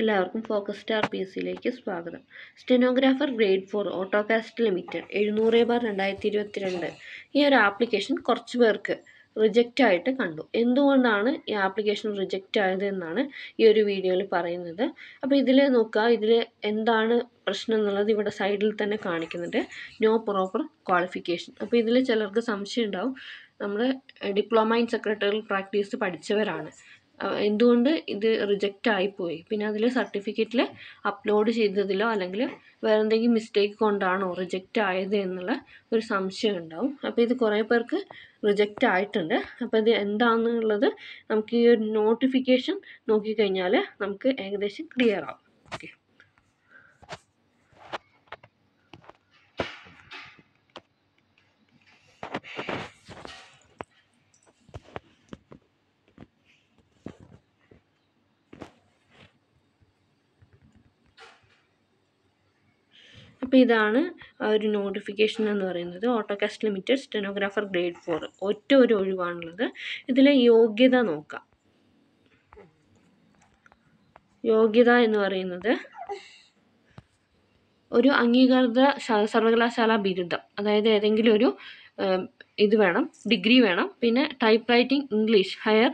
എല്ലാവർക്കും focus star P സിയിലേക്ക് സ്വാഗതം stenographer grade four Autokast Limited എഴുന്നൂറ് ബാർ രണ്ടായിരത്തി ഇരുപത്തിരണ്ട് ഈ ഒരു ആപ്ലിക്കേഷൻ കുറച്ച് പേർക്ക് റിജക്റ്റ് ആയിട്ട് കണ്ടു എന്തുകൊണ്ടാണ് ഈ ആപ്ലിക്കേഷൻ റിജക്റ്റ് ആയത് എന്നാണ് ഈ ഒരു വീഡിയോയിൽ പറയുന്നത് അപ്പോൾ ഇതിൽ നോക്കുക ഇതിൽ എന്താണ് പ്രശ്നം എന്നുള്ളത് ഇവിടെ സൈഡിൽ തന്നെ കാണിക്കുന്നുണ്ട് നോ പ്രോപ്പർ ക്വാളിഫിക്കേഷൻ അപ്പോൾ ഇതിൽ ചിലർക്ക് സംശയം ഉണ്ടാവും നമ്മൾ ഡിപ്ലോമ ഇൻ സെക്രട്ടറിയൽ പ്രാക്ടീസ് പഠിച്ചവരാണ് എന്തുകൊണ്ട് ഇത് റിജക്റ്റ് ആയിപ്പോയി പിന്നെ അതിൽ സർട്ടിഫിക്കറ്റിൽ അപ്ലോഡ് ചെയ്തതിലോ അല്ലെങ്കിൽ വേറെ എന്തെങ്കിലും മിസ്റ്റേക്ക് കൊണ്ടാണോ റിജക്റ്റ് ആയത് എന്നുള്ള ഒരു സംശയം ഉണ്ടാവും അപ്പോൾ ഇത് കുറേ പേർക്ക് റിജക്റ്റ് ആയിട്ടുണ്ട് അപ്പോൾ ഇത് എന്താണെന്നുള്ളത് നമുക്ക് ഈ ഒരു നോട്ടിഫിക്കേഷൻ നോക്കിക്കഴിഞ്ഞാൽ നമുക്ക് ഏകദേശം ക്ലിയർ ആവും ഓക്കെ അപ്പോൾ ഇതാണ് ഒരു നോട്ടിഫിക്കേഷൻ എന്ന് പറയുന്നത് Autokast Limited stenographer grade four ഒറ്റ ഒരു ഒഴിവാണുള്ളത് ഇതിൽ യോഗ്യത നോക്കാം യോഗ്യത എന്ന് പറയുന്നത് ഒരു അംഗീകൃത സർവകലാശാല ബിരുദം അതായത് ഏതെങ്കിലും ഒരു ഇത് വേണം ഡിഗ്രി വേണം പിന്നെ typewriting English higher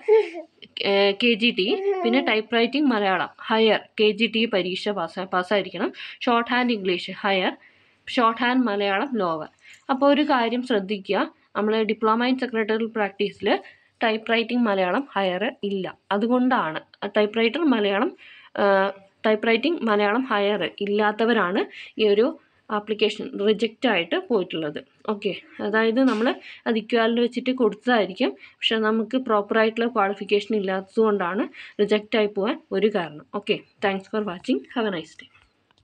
K G T പിന്നെ typewriting Malayalam higher K G T പരീക്ഷ പാസ് പാസ്സായിരിക്കണം shorthand English higher shorthand Malayalam lower അപ്പോൾ ഒരു കാര്യം ശ്രദ്ധിക്കുക നമ്മൾ ഡിപ്ലോമ ഇൻ സെക്രട്ടറി പ്രാക്ടീസിൽ ടൈപ്പ് റൈറ്റിംഗ് മലയാളം ഹയർ ഇല്ല അതുകൊണ്ടാണ് typewriter Malayalam typewriting Malayalam higher ഇല്ലാത്തവരാണ് ഈ ഒരു ആപ്ലിക്കേഷൻ റിജക്റ്റ് ആയിട്ട് പോയിട്ടുള്ളത് ഓക്കെ അതായത് നമ്മൾ അത് ഇക്വാലിറ്റി വെച്ചിട്ട് കൊടുത്തതായിരിക്കും പക്ഷെ നമുക്ക് പ്രോപ്പറായിട്ടുള്ള ക്വാളിഫിക്കേഷൻ ഇല്ലാത്തതുകൊണ്ടാണ് ആയി പോകാൻ ഒരു കാരണം okay thanks for watching have a nice day